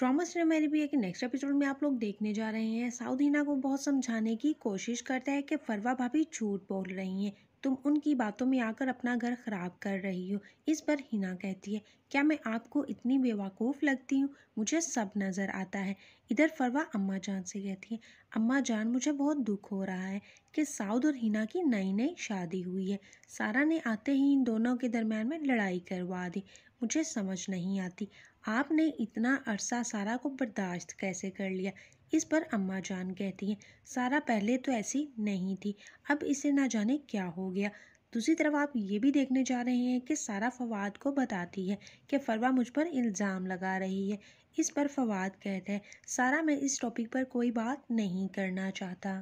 drama cinema भी के next episode में आप लोग देखने जा रहे हैं साउदीना को बहुत समझाने की कोशिश करता है कि फरवा भाभी झूठ बोल रही हैं तुम उनकी बातों में आकर अपना घर ख़राब कर रही हो इस पर हिना कहती है क्या मैं आपको इतनी बेवकूफ़ लगती हूँ मुझे सब नज़र आता है इधर फरवा अम्मा जान से कहती है अम्मा जान मुझे बहुत दुख हो रहा है कि साउद और हिना की नई नई शादी हुई है सारा ने आते ही इन दोनों के दरम्यान में लड़ाई करवा दी मुझे समझ नहीं आती आपने इतना अरसा सारा को बर्दाश्त कैसे कर लिया इस पर अम्मा जान कहती हैं सारा पहले तो ऐसी नहीं थी अब इसे ना जाने क्या हो गया दूसरी तरफ आप ये भी देखने जा रहे हैं कि सारा फवाद को बताती है कि फरवा मुझ पर इल्ज़ाम लगा रही है इस पर फवाद कहते हैं सारा मैं इस टॉपिक पर कोई बात नहीं करना चाहता